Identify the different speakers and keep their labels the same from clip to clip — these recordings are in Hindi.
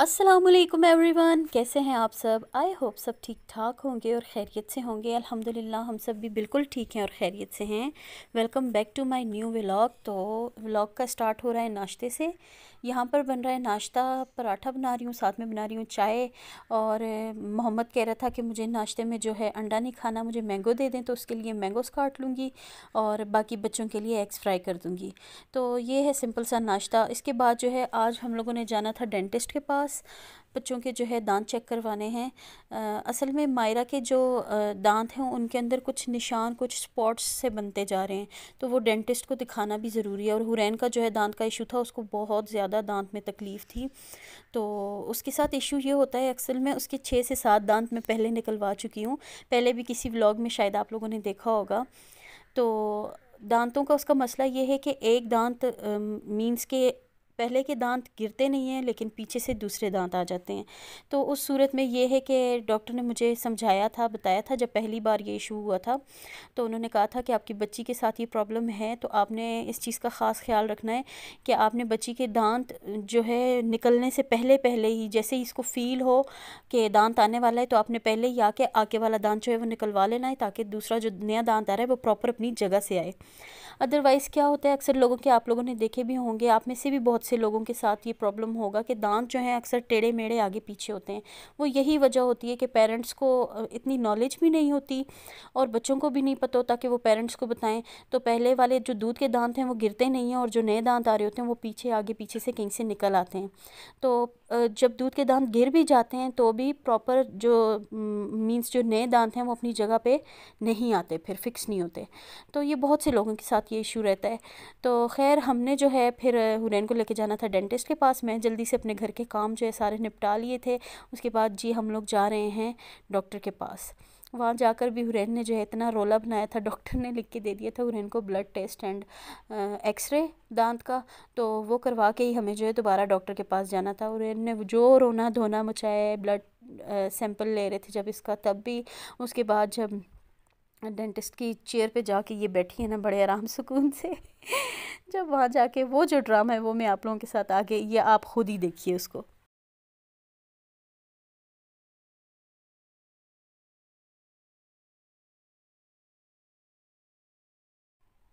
Speaker 1: असलम एवरीवन कैसे हैं आप सब आई होप सब ठीक ठाक होंगे और खैरियत से होंगे अल्हम्दुलिल्लाह हम सब भी बिल्कुल ठीक हैं और खैरियत से हैं welcome back to my new vlog तो व्लॉग का स्टार्ट हो रहा है नाश्ते से यहाँ पर बन रहा है नाश्ता पराठा बना रही हूँ साथ में बना रही हूँ चाय और मोहम्मद कह रहा था कि मुझे नाश्ते में जो है अंडा नहीं खाना मुझे मैंगो दे दें तो उसके लिए मैंगोस काट लूँगी और बाकी बच्चों के लिए एग्स फ्राई कर दूँगी तो ये है सिंपल सा नाश्ता इसके बाद जो है आज हम लोगों ने जाना था डेंटिस्ट के पास खास बच्चों के जो है दांत चेक करवाने हैं असल में मायरा के जो दांत हैं उनके अंदर कुछ निशान कुछ स्पॉट्स से बनते जा रहे हैं तो वो डेंटिस्ट को दिखाना भी ज़रूरी है और हुरैन का जो है दांत का इशू था उसको बहुत ज़्यादा दांत में तकलीफ़ थी तो उसके साथ इशू ये होता है असल में उसके छः से सात दांत मैं पहले निकलवा चुकी हूँ पहले भी किसी व्लॉग में शायद आप लोगों ने देखा होगा तो दांतों का उसका मसला ये है कि एक दांत मीन्स के पहले के दांत गिरते नहीं हैं लेकिन पीछे से दूसरे दांत आ जाते हैं तो उस सूरत में ये है कि डॉक्टर ने मुझे समझाया था बताया था जब पहली बार ये इशू हुआ था तो उन्होंने कहा था कि आपकी बच्ची के साथ ये प्रॉब्लम है तो आपने इस चीज़ का ख़ास ख्याल रखना है कि आपने बच्ची के दांत जो है निकलने से पहले पहले ही जैसे ही इसको फील हो कि दांत आने वाला है तो आपने पहले ही आके आगे वाला दांत जो है वो निकलवा लेना है ताकि दूसरा जो नया दांत आ रहा है वो प्रॉपर अपनी जगह से आए अदरवाइज़ क्या होता है अक्सर लोगों के आप लोगों ने देखे भी होंगे आप में से भी बहुत से लोगों के साथ ये प्रॉब्लम होगा कि दांत जो हैं अक्सर टेढ़े मेढ़े आगे पीछे होते हैं वो यही वजह होती है कि पेरेंट्स को इतनी नॉलेज भी नहीं होती और बच्चों को भी नहीं पता होता कि वो पेरेंट्स को बताएं तो पहले वाले जो दूध के दांत हैं वो गिरते नहीं हैं और जो नए दांत आ रहे होते हैं वो पीछे आगे पीछे से कहीं से निकल आते हैं तो जब दूध के दांत गिर भी जाते हैं तो भी प्रॉपर जो मीन्स जो नए दांत हैं वो अपनी जगह पे नहीं आते फिर फिक्स नहीं होते तो ये बहुत से लोगों के साथ की इशू रहता है तो खैर हमने जो है फिर हुरैन को लेके जाना था डेंटिस्ट के पास मैं जल्दी से अपने घर के काम जो है सारे निपटा लिए थे उसके बाद जी हम लोग जा रहे हैं डॉक्टर के पास वहाँ जाकर भी हुरैन ने जो है इतना रोला बनाया था डॉक्टर ने लिख के दे दिया था हुरैन को ब्लड टेस्ट एंड एक्सरे दांत का तो वो करवा के ही हमें जो है दोबारा डॉक्टर के पास जाना था हुरैन ने जो रोना धोना मचाया ब्लड सैंपल ले रहे थे जब इसका तब भी उसके बाद जब डेंटिस्ट की चेयर पे जाके ये बैठी है ना बड़े आराम सुकून से जब वहाँ जाके वो जो ड्रामा है वो मैं आप लोगों के साथ आगे ये आप खुद ही देखिए उसको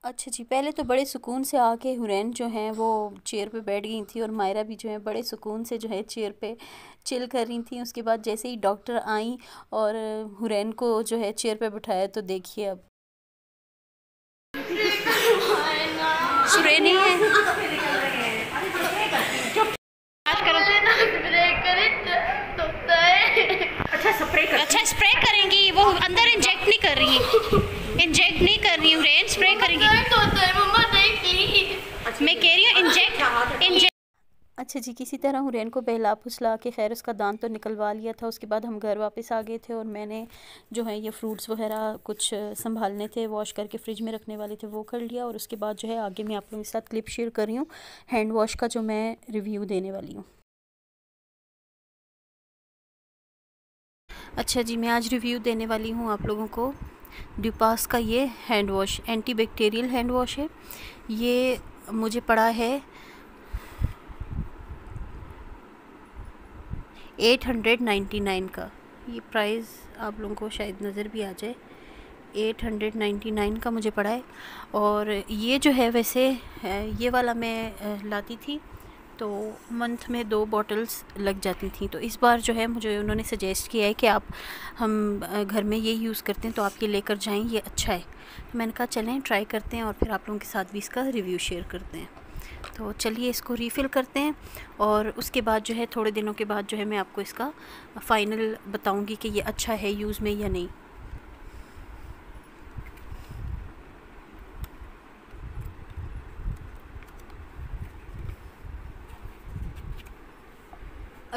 Speaker 1: अच्छा जी पहले तो बड़े सुकून से आके हुरैन जो हैं वो चेयर पे बैठ गई थी और मायरा भी जो है बड़े सुकून से जो है चेयर पे चिल कर रही थी उसके बाद जैसे ही डॉक्टर आई और हुरैन को जो है चेयर पे बिठाया तो देखिए अब अच्छा स्प्रे अच्छा, करेंगी वो अंदर इंजेक्ट नहीं कर रही है इंजेक्ट नहीं कर रही हूँ रेन स्प्रे करेंगी अच्छा, मैं कह रही हूँ इंजेक्ट अच्छा, हाँ, इंजेक्ट अच्छा जी किसी तरह हुरैन को बहला फुसला के खैर उसका दान तो निकलवा लिया था उसके बाद हम घर वापस आ गए थे और मैंने जो है ये फ्रूट्स वगैरह कुछ संभालने थे वॉश करके फ्रिज में रखने वाले थे वो कर लिया और उसके बाद जो है आगे मैं आप लोगों के साथ क्लिप शेयर कर रही हूँ हैंड वॉश का जो मैं रिव्यू देने वाली हूँ अच्छा जी मैं आज रिव्यू देने वाली हूँ आप लोगों को डिपास का ये hand wash antibacterial hand wash है ये मुझे पड़ा है एट हंड्रेड नाइन्टी नाइन का ये प्राइस आप लोगों को शायद नज़र भी आ जाए एट हंड्रेड नाइन्टी नाइन का मुझे पड़ा है और ये जो है वैसे ये वाला मैं लाती थी तो मंथ में दो बॉटल्स लग जाती थी तो इस बार जो है मुझे उन्होंने सजेस्ट किया है कि आप हम घर में ये यूज़ करते हैं तो आप ये लेकर जाएं ये अच्छा है तो मैंने कहा चलें ट्राई करते हैं और फिर आप लोगों के साथ भी इसका रिव्यू शेयर करते हैं तो चलिए इसको रीफ़िल करते हैं और उसके बाद जो है थोड़े दिनों के बाद जो है मैं आपको इसका फ़ाइनल बताऊँगी कि ये अच्छा है यूज़ में या नहीं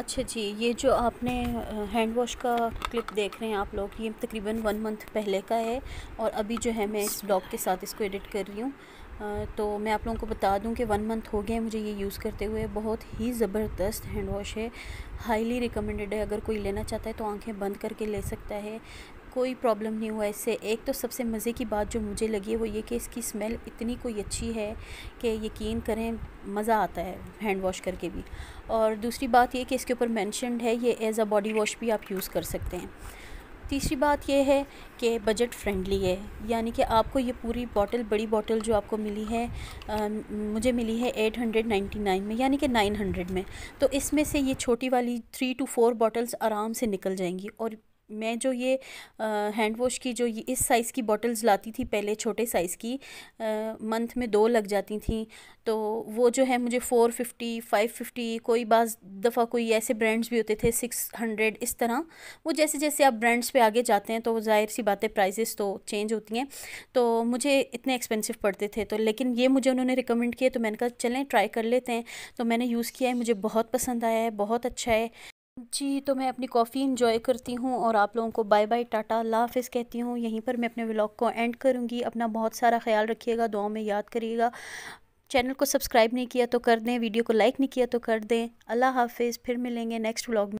Speaker 1: अच्छा जी ये जो आपने हैंड वॉश का क्लिप देख रहे हैं आप लोग ये तकरीबन वन मंथ पहले का है और अभी जो है मैं इस ब्लॉग के साथ इसको एडिट कर रही हूँ तो मैं आप लोगों को बता दूं कि वन मंथ हो गया मुझे ये यूज़ करते हुए बहुत ही ज़बरदस्त हैंड वॉश है हाईली रिकमेंडेड है अगर कोई लेना चाहता है तो आंखें बंद करके ले सकता है कोई प्रॉब्लम नहीं हुआ इससे एक तो सबसे मज़े की बात जो मुझे लगी वो ये कि इसकी स्मेल इतनी कोई अच्छी है कि यकीन करें मज़ा आता है हैंड वॉश करके भी और दूसरी बात ये कि इसके ऊपर मैंशनड है ये एज़ अ बॉडी वॉश भी आप यूज़ कर सकते हैं तीसरी बात यह है कि बजट फ्रेंडली है यानी कि आपको ये पूरी बॉटल बड़ी बॉटल जो आपको मिली है आ, मुझे मिली है 899 में यानी कि 900 में तो इसमें से ये छोटी वाली थ्री टू फोर बॉटल्स आराम से निकल जाएंगी और मैं जो ये हैंड वॉश की जो इस साइज़ की बॉटल्स लाती थी पहले छोटे साइज़ की मंथ में दो लग जाती थी तो वो जो है मुझे फ़ोर फिफ्टी फाइव फिफ्टी कोई बाज़ दफ़ा कोई ऐसे ब्रांड्स भी होते थे सिक्स हंड्रेड इस तरह वो जैसे जैसे आप ब्रांड्स पे आगे जाते हैं तो ज़ाहिर सी बातें प्राइजेस तो चेंज होती हैं तो मुझे इतने एक्सपेंसिव पड़ते थे तो लेकिन ये मुझे उन्होंने रिकमेंड किया तो मैंने कहा चलें ट्राई कर लेते हैं तो मैंने यूज़ किया है मुझे बहुत पसंद आया है बहुत अच्छा है जी तो मैं अपनी कॉफ़ी इन्जॉय करती हूँ और आप लोगों को बाय बाय टाटा अल्लाह हाफिज़ कहती हूँ यहीं पर मैं अपने व्लॉग को एंड करूँगी अपना बहुत सारा ख्याल रखिएगा दुआ में याद करिएगा चैनल को सब्सक्राइब नहीं किया तो कर दें वीडियो को लाइक नहीं किया तो कर दें अल्लाह हाफिज़ फिर मिलेंगे नेक्स्ट व्लॉग में